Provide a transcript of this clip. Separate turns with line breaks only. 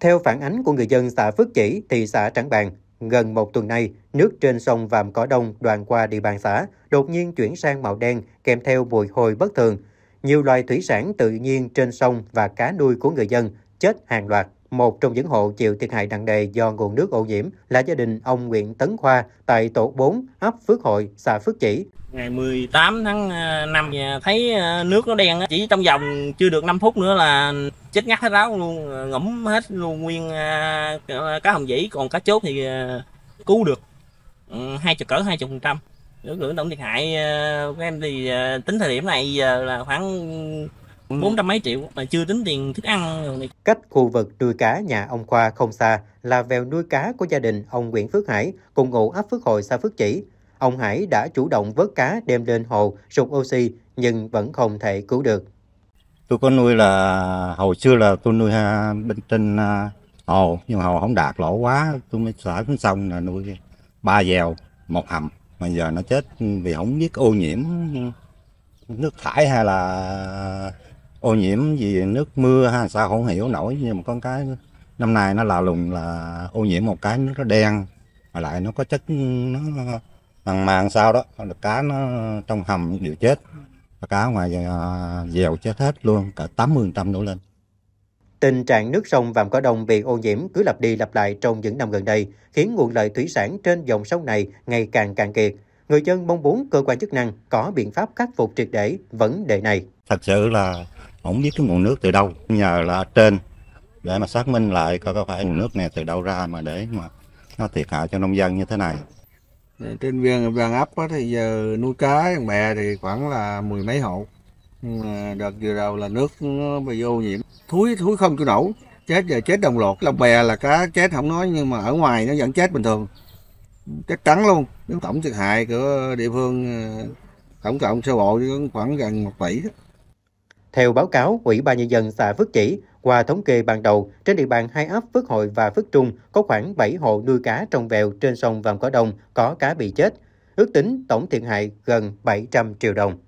Theo phản ánh của người dân xã Phước Chỉ, thị xã Trảng Bàng, gần một tuần nay, nước trên sông Vàm Cỏ Đông đoạn qua địa bàn xã đột nhiên chuyển sang màu đen kèm theo mùi hôi bất thường. Nhiều loài thủy sản tự nhiên trên sông và cá nuôi của người dân chết hàng loạt. Một trong những hộ chịu thiệt hại nặng nề do nguồn nước ô nhiễm là gia đình ông Nguyễn Tấn Khoa tại tổ 4, ấp Phước Hội, xã Phước Chỉ.
Ngày 18 tháng 5 à, thấy à, nước nó đen, chỉ trong vòng chưa được 5 phút nữa là chết ngắt hết ráo luôn, à, ngẫm hết luôn nguyên cá hồng dĩ, còn cá chốt thì cứu được ừ, hai chục cỡ hai chục phần trăm. Nước lượng tổng thiệt hại của em thì tính thời điểm này giờ là khoảng Ừ. bốn trăm mấy triệu
mà chưa tính tiền thức ăn cách khu vực nuôi cá nhà ông khoa không xa là vèo nuôi cá của gia đình ông nguyễn phước hải cùng ngụ ấp phước hội xã phước chỉ ông hải đã chủ động vớt cá đem lên hồ sụp oxy nhưng vẫn không thể cứu được
tôi có nuôi là hồi xưa là tôi nuôi à, bên trên à, hồ nhưng hồ không đạt lỗ quá tôi mới xả xuống sông là nuôi ba dèo một hầm mà giờ nó chết vì không biết ô nhiễm nước thải hay là ô nhiễm vì nước mưa ha sao không hiểu nổi nhưng mà con cái năm nay nó là lùng là ô nhiễm một cái nó đen mà lại nó có chất nó màng màng sao đó cá nó trong hầm đều chết cá ngoài à, dèo chết hết luôn cả 80% đổ lên
Tình trạng nước sông Vàm Cỏ Đông bị ô nhiễm cứ lặp đi lặp lại trong những năm gần đây, khiến nguồn lợi thủy sản trên dòng sông này ngày càng cạn kiệt. Người dân mong muốn cơ quan chức năng có biện pháp khắc phục triệt để vấn đề này.
Thật sự là không biết cái nguồn nước từ đâu nhờ là trên để mà xác minh lại
coi có phải nguồn nước
này từ đâu ra mà để mà nó thiệt hại cho nông dân như thế này
trên viên viên ấp thì giờ nuôi cá bè thì khoảng là mười mấy hộ đợt vừa đầu là nước nó bị ô nhiễm thúi thúi không chịu nổi chết giờ chết đồng loạt lòng bè là cá chết không nói nhưng mà ở ngoài nó vẫn chết bình thường chết trắng luôn nếu tổng thiệt hại của địa phương ờ, tổng cộng sơ bộ khoảng gần một tỷ đó.
Theo báo cáo Ủy ban Nhân dân xã Phước Chỉ, qua thống kê ban đầu, trên địa bàn hai ấp Phước Hội và Phước Trung có khoảng 7 hộ nuôi cá trong vèo trên sông Vàm Cỏ Đông có cá bị chết. Ước tính tổng thiệt hại gần 700 triệu đồng.